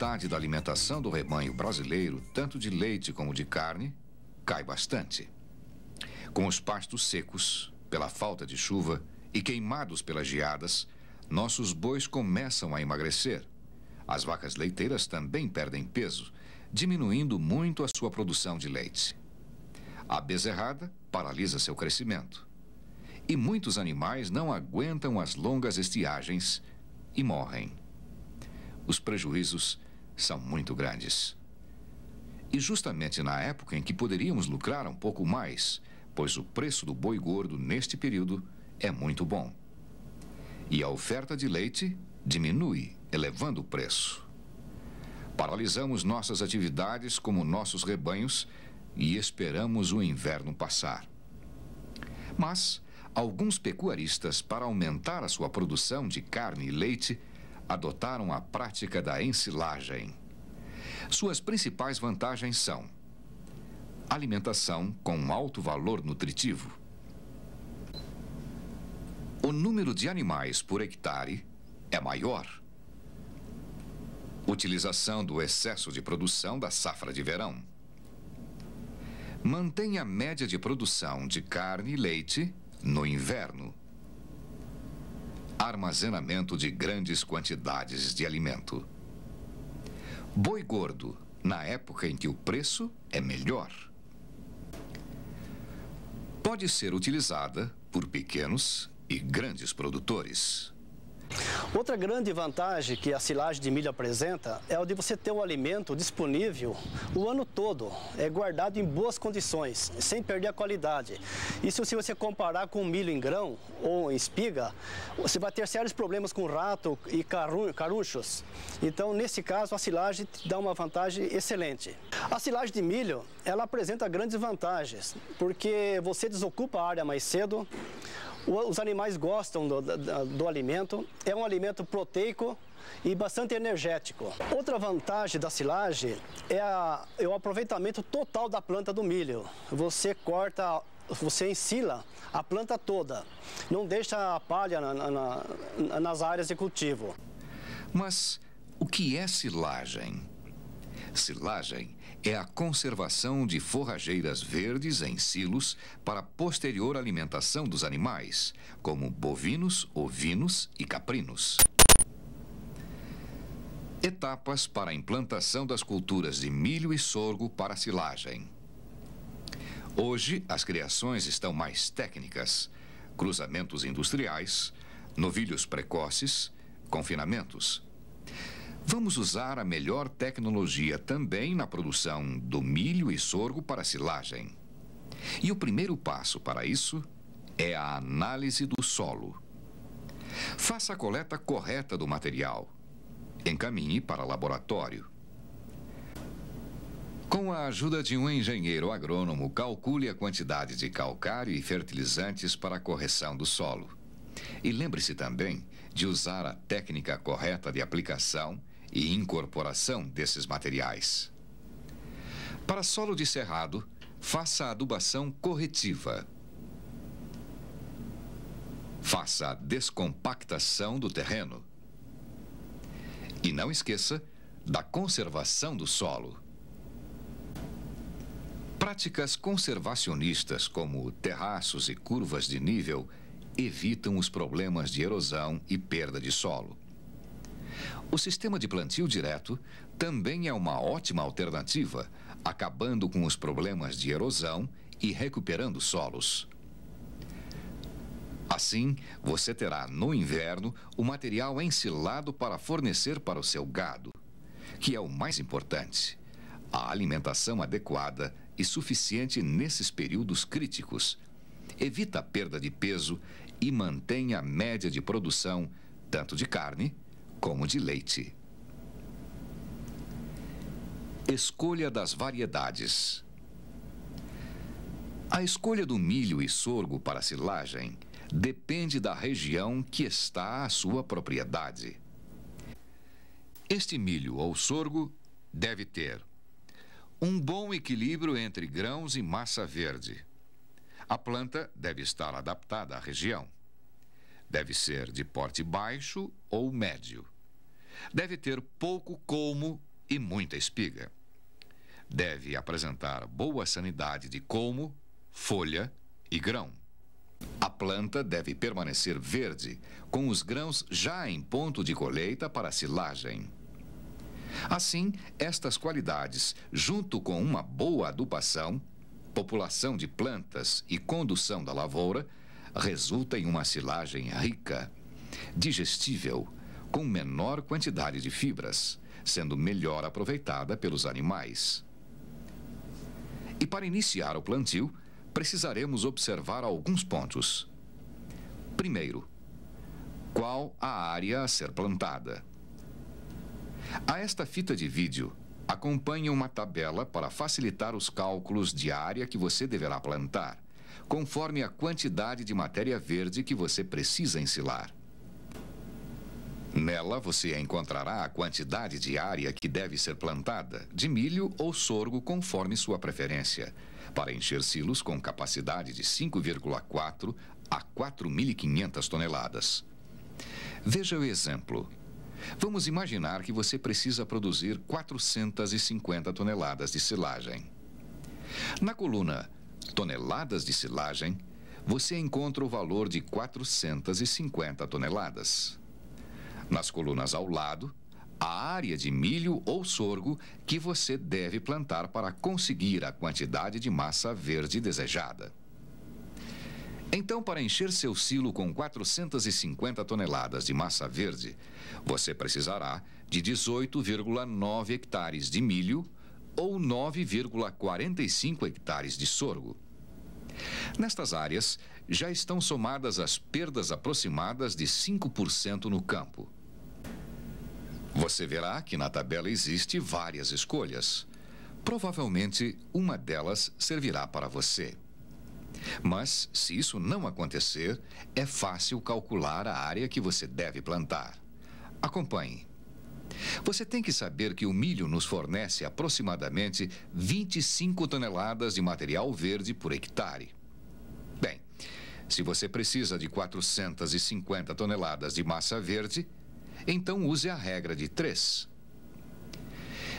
metade da alimentação do rebanho brasileiro, tanto de leite como de carne, cai bastante. Com os pastos secos, pela falta de chuva e queimados pelas geadas, nossos bois começam a emagrecer. As vacas leiteiras também perdem peso, diminuindo muito a sua produção de leite. A bezerrada paralisa seu crescimento. E muitos animais não aguentam as longas estiagens e morrem. Os prejuízos são muito grandes. E justamente na época em que poderíamos lucrar um pouco mais, pois o preço do boi gordo neste período é muito bom. E a oferta de leite diminui, elevando o preço. Paralisamos nossas atividades como nossos rebanhos e esperamos o inverno passar. Mas alguns pecuaristas, para aumentar a sua produção de carne e leite, adotaram a prática da ensilagem. Suas principais vantagens são alimentação com alto valor nutritivo, o número de animais por hectare é maior, utilização do excesso de produção da safra de verão, mantém a média de produção de carne e leite no inverno armazenamento de grandes quantidades de alimento. Boi gordo, na época em que o preço é melhor. Pode ser utilizada por pequenos e grandes produtores. Outra grande vantagem que a silagem de milho apresenta é o de você ter o alimento disponível o ano todo, é guardado em boas condições, sem perder a qualidade. Isso se você comparar com milho em grão ou em espiga, você vai ter sérios problemas com rato e caruchos. Então, nesse caso, a silagem dá uma vantagem excelente. A silagem de milho, ela apresenta grandes vantagens, porque você desocupa a área mais cedo, os animais gostam do, do, do alimento, é um alimento proteico e bastante energético. Outra vantagem da silagem é, a, é o aproveitamento total da planta do milho. Você corta você ensila a planta toda, não deixa a palha na, na, nas áreas de cultivo. Mas o que é silagem? Silagem é a conservação de forrageiras verdes em silos para posterior alimentação dos animais, como bovinos, ovinos e caprinos. Etapas para a implantação das culturas de milho e sorgo para silagem. Hoje, as criações estão mais técnicas: cruzamentos industriais, novilhos precoces, confinamentos. Vamos usar a melhor tecnologia também na produção do milho e sorgo para silagem. E o primeiro passo para isso é a análise do solo. Faça a coleta correta do material. Encaminhe para laboratório. Com a ajuda de um engenheiro agrônomo, calcule a quantidade de calcário e fertilizantes para a correção do solo. E lembre-se também de usar a técnica correta de aplicação e incorporação desses materiais. Para solo de cerrado, faça adubação corretiva. Faça a descompactação do terreno. E não esqueça da conservação do solo. Práticas conservacionistas, como terraços e curvas de nível, evitam os problemas de erosão e perda de solo. O sistema de plantio direto também é uma ótima alternativa, acabando com os problemas de erosão e recuperando solos. Assim, você terá no inverno o material ensilado para fornecer para o seu gado, que é o mais importante. A alimentação adequada e suficiente nesses períodos críticos. Evita a perda de peso e mantenha a média de produção, tanto de carne como de leite. Escolha das variedades. A escolha do milho e sorgo para silagem depende da região que está a sua propriedade. Este milho ou sorgo deve ter um bom equilíbrio entre grãos e massa verde. A planta deve estar adaptada à região. Deve ser de porte baixo ou médio. Deve ter pouco colmo e muita espiga. Deve apresentar boa sanidade de colmo, folha e grão. A planta deve permanecer verde, com os grãos já em ponto de colheita para a silagem. Assim, estas qualidades, junto com uma boa adubação, população de plantas e condução da lavoura, resulta em uma silagem rica, digestível, com menor quantidade de fibras, sendo melhor aproveitada pelos animais. E para iniciar o plantio, precisaremos observar alguns pontos. Primeiro, qual a área a ser plantada? A esta fita de vídeo, acompanha uma tabela para facilitar os cálculos de área que você deverá plantar conforme a quantidade de matéria verde que você precisa ensilar. Nela você encontrará a quantidade de área que deve ser plantada, de milho ou sorgo, conforme sua preferência, para encher silos com capacidade de 5,4 a 4.500 toneladas. Veja o exemplo. Vamos imaginar que você precisa produzir 450 toneladas de silagem. Na coluna toneladas de silagem, você encontra o valor de 450 toneladas. Nas colunas ao lado, a área de milho ou sorgo que você deve plantar para conseguir a quantidade de massa verde desejada. Então, para encher seu silo com 450 toneladas de massa verde, você precisará de 18,9 hectares de milho ou 9,45 hectares de sorgo. Nestas áreas, já estão somadas as perdas aproximadas de 5% no campo. Você verá que na tabela existe várias escolhas. Provavelmente uma delas servirá para você. Mas, se isso não acontecer, é fácil calcular a área que você deve plantar. Acompanhe. Você tem que saber que o milho nos fornece aproximadamente 25 toneladas de material verde por hectare. Bem, se você precisa de 450 toneladas de massa verde, então use a regra de 3.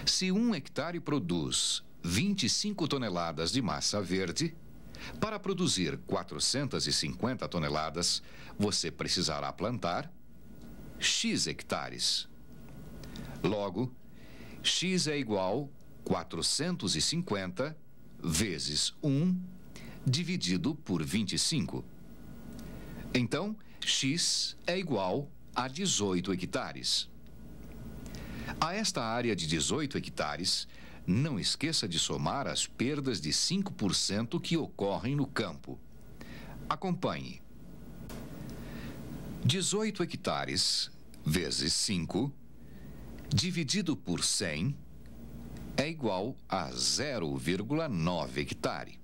Se um hectare produz 25 toneladas de massa verde, para produzir 450 toneladas, você precisará plantar X hectares. Logo, x é igual 450 vezes 1 dividido por 25. Então, x é igual a 18 hectares. A esta área de 18 hectares, não esqueça de somar as perdas de 5% que ocorrem no campo. Acompanhe. 18 hectares vezes 5 dividido por 100 é igual a 0,9 hectare.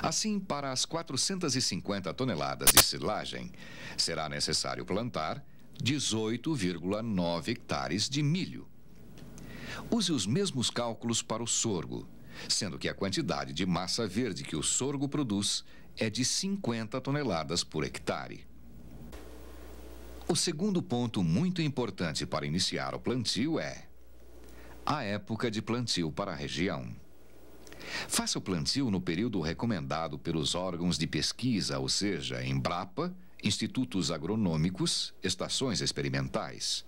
Assim, para as 450 toneladas de silagem, será necessário plantar 18,9 hectares de milho. Use os mesmos cálculos para o sorgo, sendo que a quantidade de massa verde que o sorgo produz é de 50 toneladas por hectare. O segundo ponto muito importante para iniciar o plantio é a época de plantio para a região. Faça o plantio no período recomendado pelos órgãos de pesquisa, ou seja, Embrapa, institutos agronômicos, estações experimentais.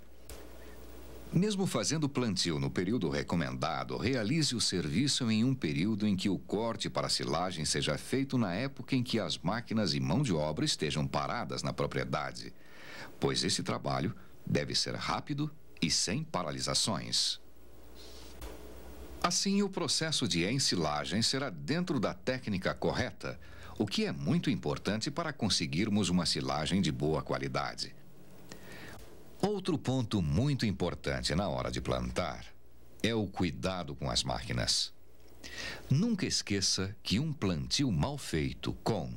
Mesmo fazendo plantio no período recomendado, realize o serviço em um período em que o corte para silagem seja feito na época em que as máquinas e mão de obra estejam paradas na propriedade pois esse trabalho deve ser rápido e sem paralisações. Assim, o processo de ensilagem será dentro da técnica correta, o que é muito importante para conseguirmos uma silagem de boa qualidade. Outro ponto muito importante na hora de plantar é o cuidado com as máquinas. Nunca esqueça que um plantio mal feito com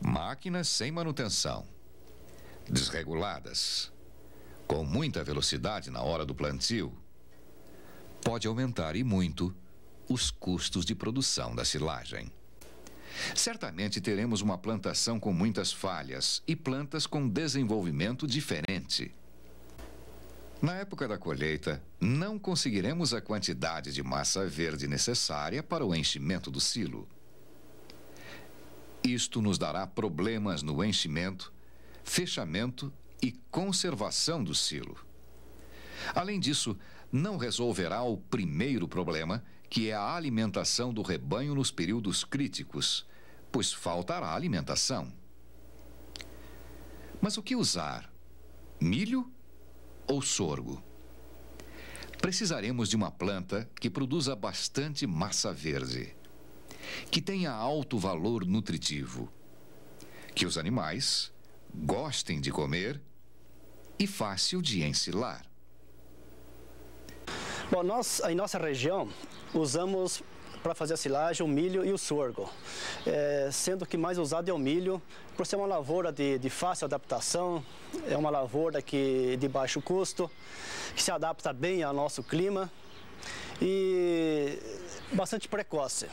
máquinas sem manutenção, desreguladas, com muita velocidade na hora do plantio, pode aumentar e muito os custos de produção da silagem. Certamente teremos uma plantação com muitas falhas e plantas com desenvolvimento diferente. Na época da colheita, não conseguiremos a quantidade de massa verde necessária para o enchimento do silo. Isto nos dará problemas no enchimento fechamento e conservação do silo. Além disso, não resolverá o primeiro problema, que é a alimentação do rebanho nos períodos críticos, pois faltará alimentação. Mas o que usar? Milho ou sorgo? Precisaremos de uma planta que produza bastante massa verde, que tenha alto valor nutritivo, que os animais gostem de comer e fácil de ensilar. Bom, nós em nossa região usamos para fazer a silagem o milho e o sorgo, é, sendo que mais usado é o milho, por ser uma lavoura de, de fácil adaptação, é uma lavoura que, de baixo custo, que se adapta bem ao nosso clima e bastante precoce.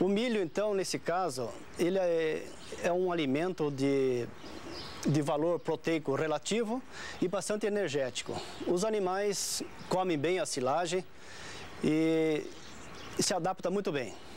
O milho, então, nesse caso, ele é, é um alimento de de valor proteico relativo e bastante energético. Os animais comem bem a silagem e se adapta muito bem.